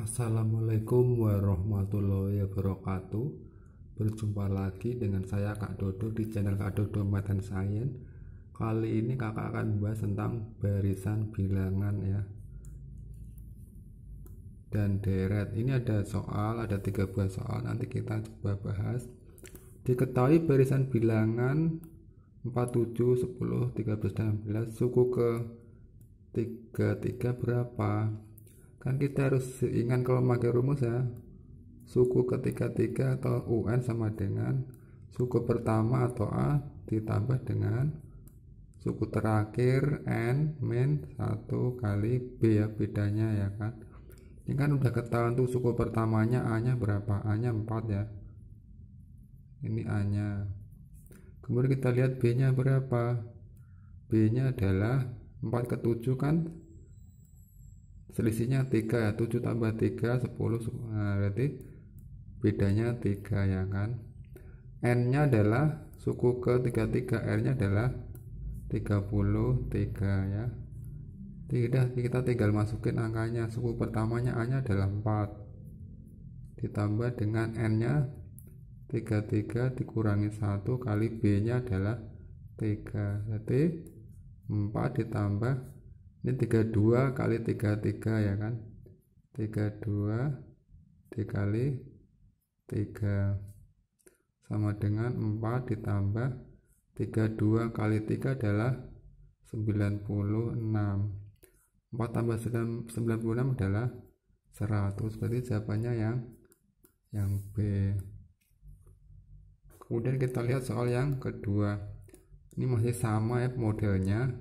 Assalamualaikum warahmatullahi wabarakatuh Berjumpa lagi dengan saya Kak Dodo di channel Kak Dodo Math and Science Kali ini kakak akan membahas tentang barisan bilangan ya Dan deret ini ada soal, ada tiga buah soal nanti kita coba bahas Diketahui barisan bilangan 47, 10, 13, dan 16 Suku ke 33 berapa? kan kita harus ingat kalau pakai rumus ya suku ketiga tiga atau UN sama dengan suku pertama atau A ditambah dengan suku terakhir N min 1 kali B ya bedanya ya kan ini kan udah ketahuan tuh suku pertamanya A nya berapa A nya 4 ya ini A nya kemudian kita lihat B nya berapa B nya adalah 4 ke 7 kan selisihnya 3 ya 7 tambah 3 10 eh, berarti bedanya 3 ya kan n nya adalah suku ke 33 r nya adalah 33 ya tidak kita tinggal masukin angkanya suku pertamanya a nya adalah 4 ditambah dengan n nya 33 dikurangi 1 kali B nya adalah 3 berarti 4 ditambah ini 32 kali 33 ya kan 32 dikali 3 sama dengan 4 ditambah 32 kali 3 adalah 96 4 tambah 96 adalah 100 berarti jawabannya yang yang B kemudian kita lihat soal yang kedua ini masih sama ya modelnya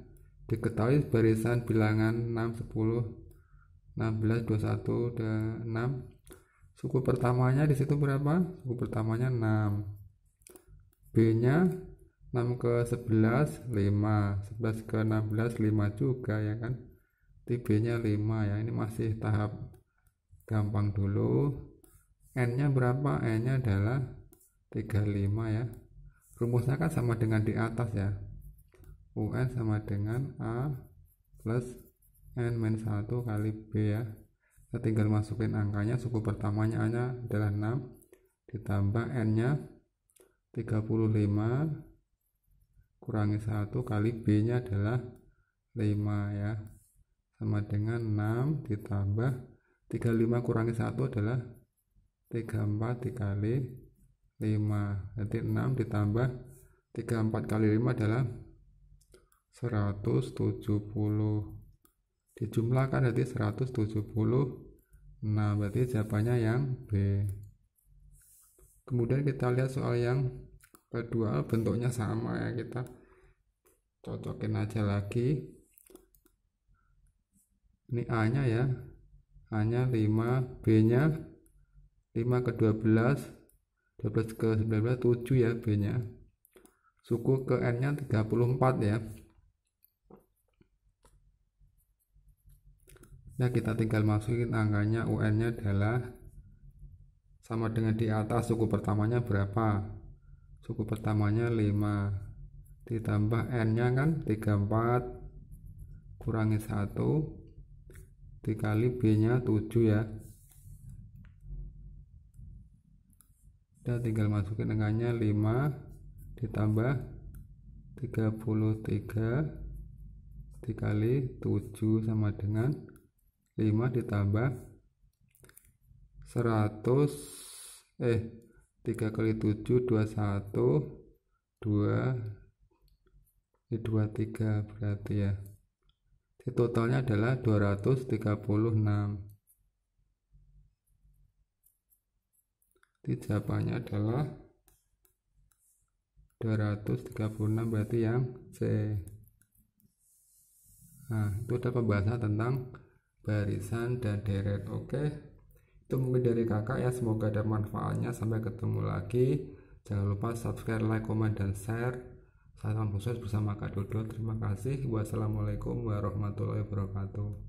diketahui barisan bilangan 6, 10, 16, 21, dan 6 suku pertamanya di situ berapa? suku pertamanya 6 B nya 6 ke 11 5 11 ke 16 5 juga ya kan TB nya 5 ya ini masih tahap gampang dulu N nya berapa? N nya adalah 35 ya rumusnya kan sama dengan di atas ya UN sama dengan A plus N minus 1 kali B ya kita tinggal masukin angkanya suku pertamanya A nya adalah 6 ditambah N nya 35 kurangi 1 kali B nya adalah 5 ya sama dengan 6 ditambah 35 kurangi 1 adalah 34 dikali 5 berarti 6 ditambah 34 kali 5 adalah 170 dijumlahkan berarti 170 nah berarti jawabannya yang B kemudian kita lihat soal yang kedua bentuknya sama ya kita cocokin aja lagi ini A nya ya A nya 5 B nya 5 ke 12 12 ke 19 7 ya B nya suku ke N nya 34 ya ya kita tinggal masukin angkanya UN nya adalah sama dengan di atas suku pertamanya berapa suku pertamanya 5 ditambah N nya kan 34 kurangi 1 dikali B nya 7 ya kita tinggal masukin angkanya 5 ditambah 33 dikali 7 sama dengan 5 ditambah 100 eh 3 kali 7 21 2 ini 23 berarti ya Jadi totalnya adalah 236 Jadi jawabannya adalah 236 berarti yang C Nah itu ada pembahasan tentang barisan dan deret oke okay? itu mungkin dari kakak ya semoga ada manfaatnya sampai ketemu lagi jangan lupa subscribe like comment dan share salam khusus bersama Kak Dodo terima kasih wassalamualaikum warahmatullahi wabarakatuh